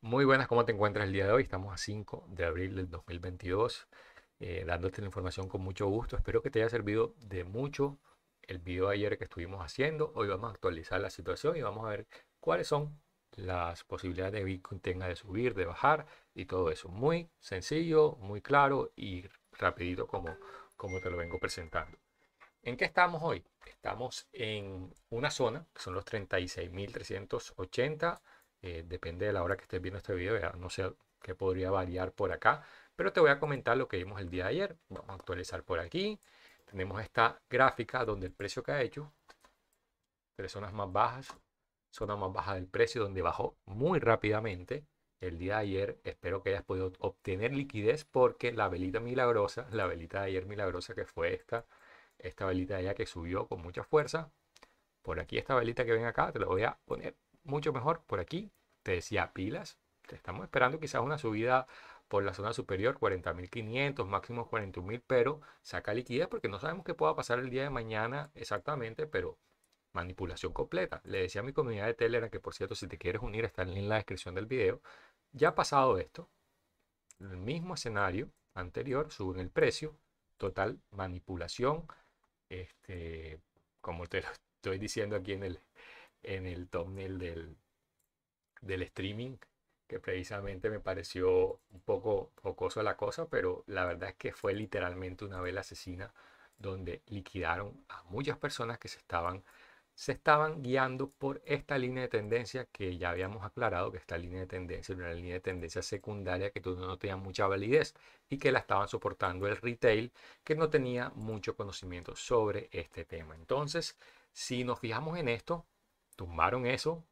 Muy buenas, ¿cómo te encuentras el día de hoy? Estamos a 5 de abril del 2022, eh, dándote la información con mucho gusto. Espero que te haya servido de mucho el video de ayer que estuvimos haciendo. Hoy vamos a actualizar la situación y vamos a ver cuáles son las posibilidades de Bitcoin tenga de subir, de bajar y todo eso. Muy sencillo, muy claro y rapidito como, como te lo vengo presentando. ¿En qué estamos hoy? Estamos en una zona que son los 36.380 eh, depende de la hora que estés viendo este video, no sé qué podría variar por acá, pero te voy a comentar lo que vimos el día de ayer. Vamos a actualizar por aquí. Tenemos esta gráfica donde el precio que ha hecho, tres zonas más bajas, zona más baja del precio donde bajó muy rápidamente el día de ayer. Espero que hayas podido obtener liquidez porque la velita milagrosa, la velita de ayer milagrosa que fue esta, esta velita de allá que subió con mucha fuerza. Por aquí esta velita que ven acá, te la voy a poner mucho mejor por aquí. Te decía pilas. Te estamos esperando quizás una subida por la zona superior, 40.500, máximo 41.000, pero saca liquidez porque no sabemos qué pueda pasar el día de mañana exactamente, pero manipulación completa. Le decía a mi comunidad de Telegram que, por cierto, si te quieres unir, está en la descripción del video. Ya ha pasado esto, el mismo escenario anterior, suben el precio, total manipulación, este, como te lo estoy diciendo aquí en el, en el thumbnail del, del streaming, que precisamente me pareció un poco jocoso la cosa, pero la verdad es que fue literalmente una vela asesina donde liquidaron a muchas personas que se estaban, se estaban guiando por esta línea de tendencia que ya habíamos aclarado que esta línea de tendencia era una línea de tendencia secundaria que no tenía mucha validez y que la estaban soportando el retail que no tenía mucho conocimiento sobre este tema. Entonces, si nos fijamos en esto, tumbaron eso.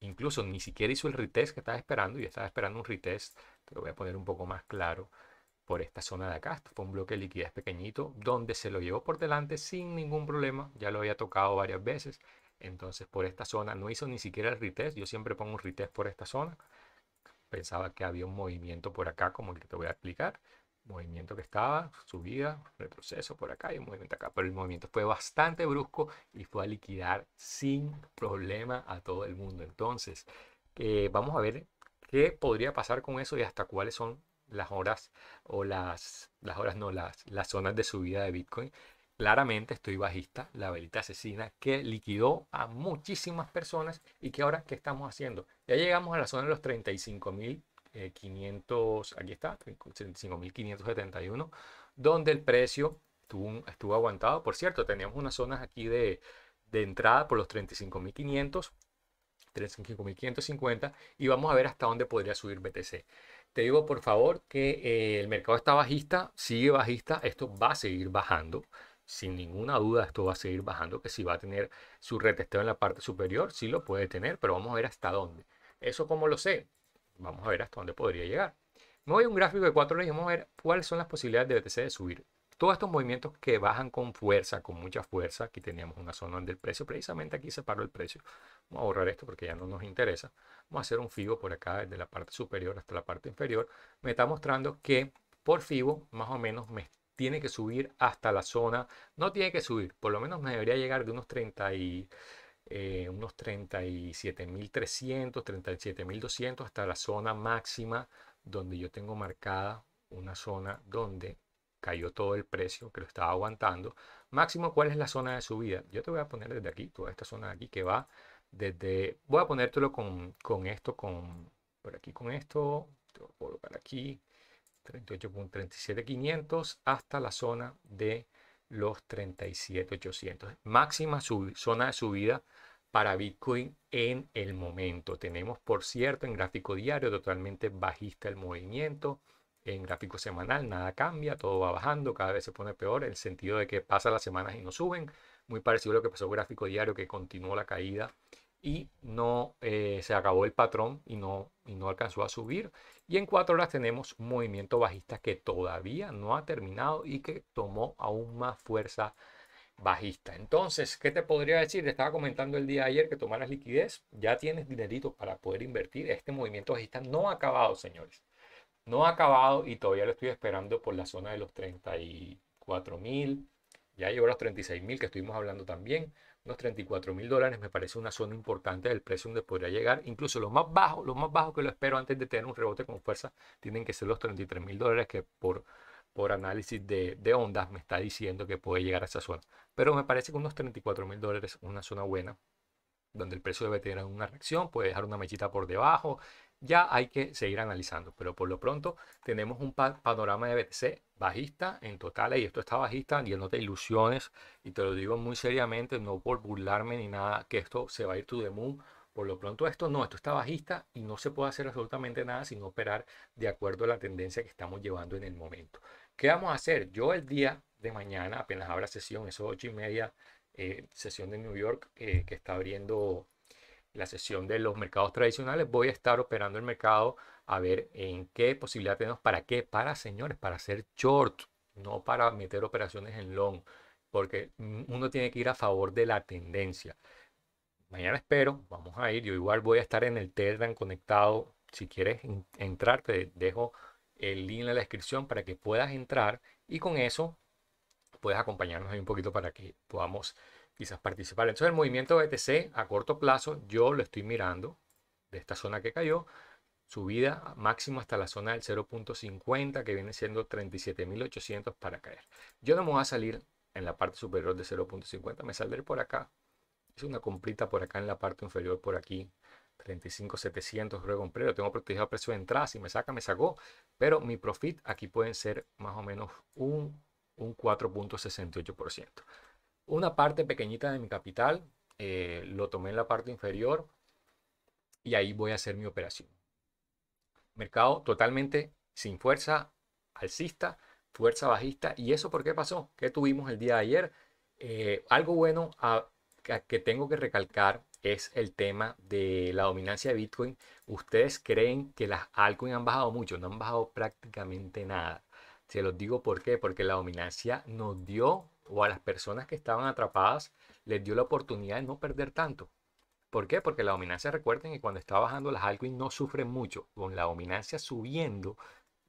Incluso ni siquiera hizo el retest que estaba esperando. Yo estaba esperando un retest, te lo voy a poner un poco más claro, por esta zona de acá. fue un bloque de liquidez pequeñito donde se lo llevó por delante sin ningún problema. Ya lo había tocado varias veces. Entonces por esta zona no hizo ni siquiera el retest. Yo siempre pongo un retest por esta zona. Pensaba que había un movimiento por acá como el que te voy a explicar movimiento que estaba, subida, retroceso por acá y un movimiento acá. Pero el movimiento fue bastante brusco y fue a liquidar sin problema a todo el mundo. Entonces, eh, vamos a ver qué podría pasar con eso y hasta cuáles son las horas o las, las horas no, las, las zonas de subida de Bitcoin. Claramente estoy bajista, la velita asesina que liquidó a muchísimas personas y que ahora, ¿qué estamos haciendo? Ya llegamos a la zona de los 35 mil 500, eh, aquí está, 35.571, donde el precio estuvo, aguantado. Por cierto, teníamos unas zonas aquí de, entrada por los 35.500, 35.550 y vamos a ver hasta dónde podría subir BTC. Te digo por favor que eh, el mercado está bajista, sigue bajista, esto va a seguir bajando. Sin ninguna duda esto va a seguir bajando, que si va a tener su retesteo en la parte superior, sí lo puede tener, pero vamos a ver hasta dónde. Eso como lo sé, vamos a ver hasta dónde podría llegar. Me voy a un gráfico de 4 horas y vamos a ver cuáles son las posibilidades de BTC de subir. Todos estos movimientos que bajan con fuerza, con mucha fuerza, aquí teníamos una zona donde el precio, precisamente aquí se paró el precio. Vamos a borrar esto porque ya no nos interesa. Vamos a hacer un FIBO por acá, desde la parte superior hasta la parte inferior. Me está mostrando que por FIBO más o menos me tiene que subir hasta la zona. No tiene que subir, por lo menos me debería llegar de unos 30 y... Eh, unos 37.300, 37.200 hasta la zona máxima donde yo tengo marcada una zona donde cayó todo el precio que lo estaba aguantando. Máximo, ¿cuál es la zona de subida? Yo te voy a poner desde aquí, toda esta zona de aquí que va desde, voy a ponértelo con, con esto, con, por aquí con esto, te voy a colocar aquí, 38.37500 hasta la zona de los 37,800. Máxima zona de subida para Bitcoin en el momento. Tenemos, por cierto, en gráfico diario totalmente bajista el movimiento. En gráfico semanal nada cambia, todo va bajando, cada vez se pone peor, en el sentido de que pasan las semanas y no suben. Muy parecido a lo que pasó en gráfico diario, que continuó la caída y no eh, se acabó el patrón y no, no alcanzó a subir. Y en cuatro horas tenemos un movimiento bajista que todavía no ha terminado y que tomó aún más fuerza bajista. Entonces, ¿qué te podría decir? Te estaba comentando el día ayer que tomaras liquidez, ya tienes dinerito para poder invertir. Este movimiento bajista no ha acabado, señores. No ha acabado y todavía lo estoy esperando por la zona de los 34 mil. Ya llegó a los 36 mil que estuvimos hablando también unos 34 mil dólares me parece una zona importante del precio donde podría llegar. Incluso los más bajos, los más bajos que lo espero antes de tener un rebote con fuerza, tienen que ser los 33 mil dólares que por, por análisis de, de, ondas me está diciendo que puede llegar a esa zona. Pero me parece que unos 34 mil dólares es una zona buena donde el precio debe tener una reacción, puede dejar una mechita por debajo, ya hay que seguir analizando, pero por lo pronto tenemos un panorama de BTC bajista en total, y esto está bajista, y no te ilusiones, y te lo digo muy seriamente, no por burlarme ni nada, que esto se va a ir to the moon, por lo pronto esto no, esto está bajista y no se puede hacer absolutamente nada sino operar de acuerdo a la tendencia que estamos llevando en el momento. ¿Qué vamos a hacer? Yo el día de mañana, apenas abra sesión, eso ocho y media, eh, sesión de New York eh, que está abriendo la sesión de los mercados tradicionales, voy a estar operando el mercado a ver en qué posibilidad tenemos, para qué, para señores, para hacer short, no para meter operaciones en long, porque uno tiene que ir a favor de la tendencia. Mañana espero, vamos a ir, yo igual voy a estar en el Telegram conectado, si quieres entrar, te dejo el link en la descripción para que puedas entrar y con eso puedes acompañarnos ahí un poquito para que podamos quizás participar. Entonces el movimiento BTC e a corto plazo yo lo estoy mirando de esta zona que cayó, subida máxima hasta la zona del 0.50 que viene siendo 37.800 para caer. Yo no me voy a salir en la parte superior de 0.50, me saldré por acá. es una comprita por acá en la parte inferior, por aquí, 35.700 luego compré, lo tengo protegido a precio de entrada, si me saca, me sacó, pero mi profit aquí pueden ser más o menos un, un 4.68% una parte pequeñita de mi capital, eh, lo tomé en la parte inferior y ahí voy a hacer mi operación. Mercado totalmente sin fuerza alcista, fuerza bajista. ¿Y eso por qué pasó? ¿Qué tuvimos el día de ayer? Eh, algo bueno que tengo que recalcar es el tema de la dominancia de Bitcoin. Ustedes creen que las altcoins han bajado mucho, no han bajado prácticamente nada. Se los digo por qué, porque la dominancia nos dio o a las personas que estaban atrapadas les dio la oportunidad de no perder tanto. ¿Por qué? Porque la dominancia, recuerden que cuando está bajando las altcoins no sufren mucho. Con la dominancia subiendo,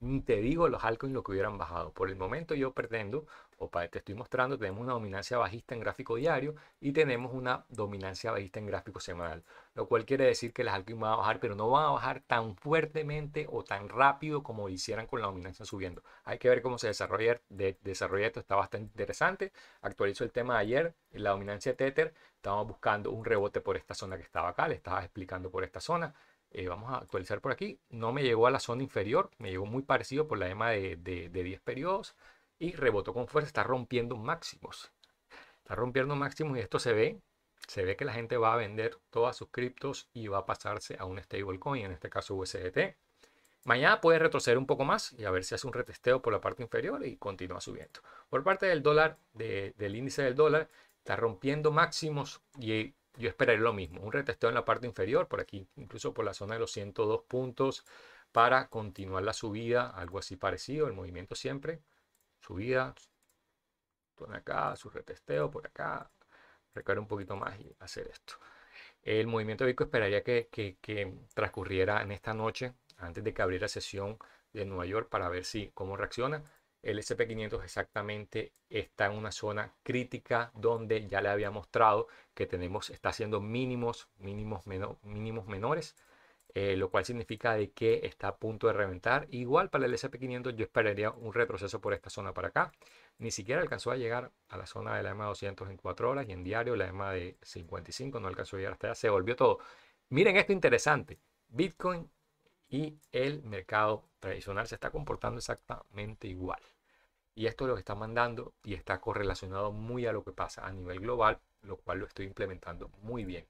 Mm, te digo los altcoins lo que hubieran bajado. Por el momento yo pretendo, o te estoy mostrando, tenemos una dominancia bajista en gráfico diario y tenemos una dominancia bajista en gráfico semanal. Lo cual quiere decir que las altcoins van a bajar, pero no van a bajar tan fuertemente o tan rápido como hicieran con la dominancia subiendo. Hay que ver cómo se desarrolla, de, desarrolla esto, está bastante interesante. Actualizo el tema de ayer, la dominancia de Tether. Estamos buscando un rebote por esta zona que estaba acá, le estaba explicando por esta zona. Eh, vamos a actualizar por aquí. No me llegó a la zona inferior, me llegó muy parecido por la EMA de, 10 periodos y rebotó con fuerza, está rompiendo máximos. Está rompiendo máximos y esto se ve. Se ve que la gente va a vender todas sus criptos y va a pasarse a un stablecoin, en este caso USDT. Mañana puede retroceder un poco más y a ver si hace un retesteo por la parte inferior y continúa subiendo. Por parte del dólar, del índice del dólar, está rompiendo máximos y yo esperaré lo mismo. Un retesteo en la parte inferior, por aquí, incluso por la zona de los 102 puntos, para continuar la subida, algo así parecido, el movimiento siempre. Subida, acá, su retesteo por acá, recorrer un poquito más y hacer esto. El movimiento de esperaría que, que, transcurriera en esta noche, antes de que abriera sesión de Nueva York, para ver si cómo reacciona el SP500 exactamente está en una zona crítica donde ya le había mostrado que tenemos, está haciendo mínimos, mínimos, mínimos menores, eh, lo cual significa de que está a punto de reventar. Igual para el SP500 yo esperaría un retroceso por esta zona para acá. Ni siquiera alcanzó a llegar a la zona de la EMA 200 en 4 horas y en diario la EMA de 55 no alcanzó a llegar hasta allá, se volvió todo. Miren esto interesante. Bitcoin y el mercado tradicional se está comportando exactamente igual. Y esto lo que está mandando y está correlacionado muy a lo que pasa a nivel global, lo cual lo estoy implementando muy bien.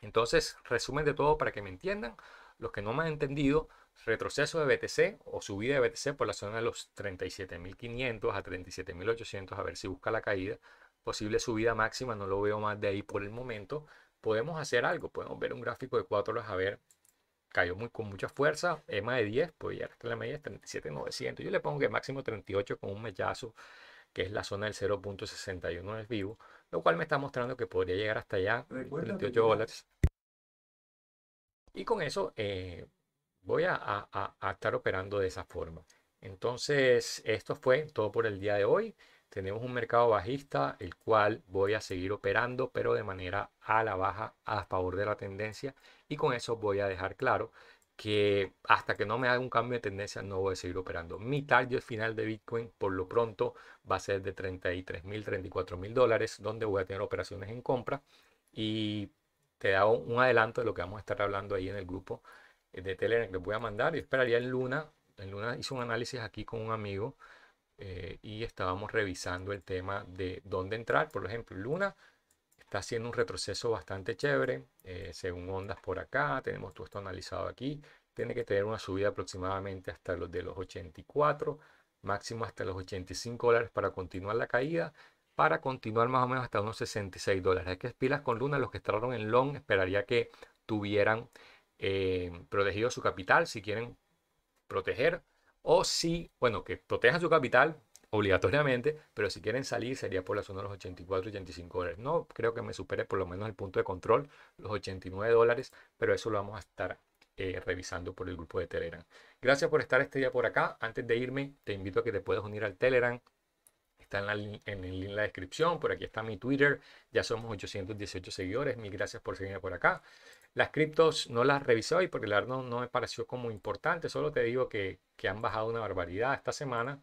Entonces, resumen de todo para que me entiendan. Los que no me han entendido, retroceso de BTC o subida de BTC por la zona de los 37.500 a 37.800, a ver si busca la caída. Posible subida máxima, no lo veo más de ahí por el momento. Podemos hacer algo, podemos ver un gráfico de 4 horas a ver cayó muy, con mucha fuerza. EMA de 10, pues ya la media es 37,900. Yo le pongo que máximo 38 con un mechazo, que es la zona del 0.61 es vivo, lo cual me está mostrando que podría llegar hasta allá, 38 dólares. Y con eso eh, voy a estar operando de esa forma. Entonces, esto fue todo por el día de hoy tenemos un mercado bajista, el cual voy a seguir operando, pero de manera a la baja a favor de la tendencia. Y con eso voy a dejar claro que hasta que no me haga un cambio de tendencia no voy a seguir operando. Mi target final de Bitcoin por lo pronto va a ser de 33 mil, 34 mil dólares, donde voy a tener operaciones en compra. Y te da un adelanto de lo que vamos a estar hablando ahí en el grupo eh, de Telegram que les voy a mandar. y esperaría en Luna. En Luna hice un análisis aquí con un amigo eh, y estábamos revisando el tema de dónde entrar. Por ejemplo, Luna está haciendo un retroceso bastante chévere, eh, según ondas por acá, tenemos todo esto analizado aquí. Tiene que tener una subida aproximadamente hasta los de los 84, máximo hasta los 85 dólares para continuar la caída, para continuar más o menos hasta unos 66 dólares. Hay que pilas con Luna, los que entraron en long, esperaría que tuvieran eh, protegido su capital si quieren proteger o si, bueno, que protejan su capital obligatoriamente, pero si quieren salir sería por la zona de los 84 85 dólares. No creo que me supere por lo menos el punto de control, los 89 dólares, pero eso lo vamos a estar eh, revisando por el grupo de Telegram. Gracias por estar este día por acá. Antes de irme, te invito a que te puedas unir al Telegram. Está en, la, en el en la descripción. Por aquí está mi Twitter. Ya somos 818 seguidores. Mil gracias por seguirme por acá. Las criptos no las revisé hoy porque la verdad no, me pareció como importante. Solo te digo que, han bajado una barbaridad esta semana.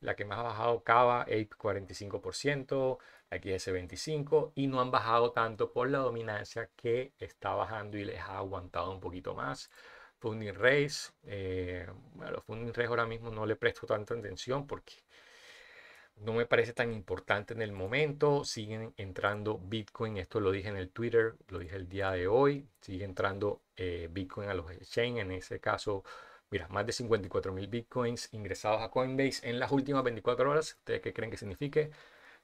La que más ha bajado Cava, Ape 45%, la XS 25% y no han bajado tanto por la dominancia que está bajando y les ha aguantado un poquito más. Funding Race, eh, bueno, los Funding Race ahora mismo no le presto tanta atención porque no me parece tan importante en el momento. Siguen entrando Bitcoin, esto lo dije en el Twitter, lo dije el día de hoy. Sigue entrando eh, Bitcoin a los exchanges. En ese caso, mira, más de 54 mil Bitcoins ingresados a Coinbase en las últimas 24 horas. ¿Ustedes qué creen que signifique?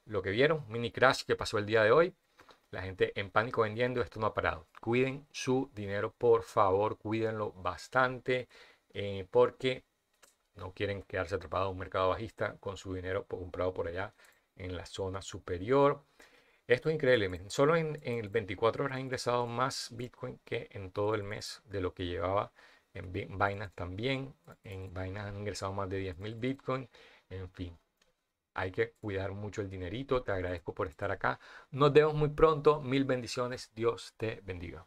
Lo que vieron, mini crash que pasó el día de hoy. La gente en pánico vendiendo, esto no ha parado. Cuiden su dinero, por favor, cuídenlo bastante, eh, porque no quieren quedarse atrapados en un mercado bajista con su dinero comprado por allá en la zona superior. Esto es increíble. Solo en, el 24 horas ha ingresado más Bitcoin que en todo el mes de lo que llevaba en Binance también. En Binance han ingresado más de 10.000 Bitcoin. En fin, hay que cuidar mucho el dinerito. Te agradezco por estar acá. Nos vemos muy pronto. Mil bendiciones. Dios te bendiga.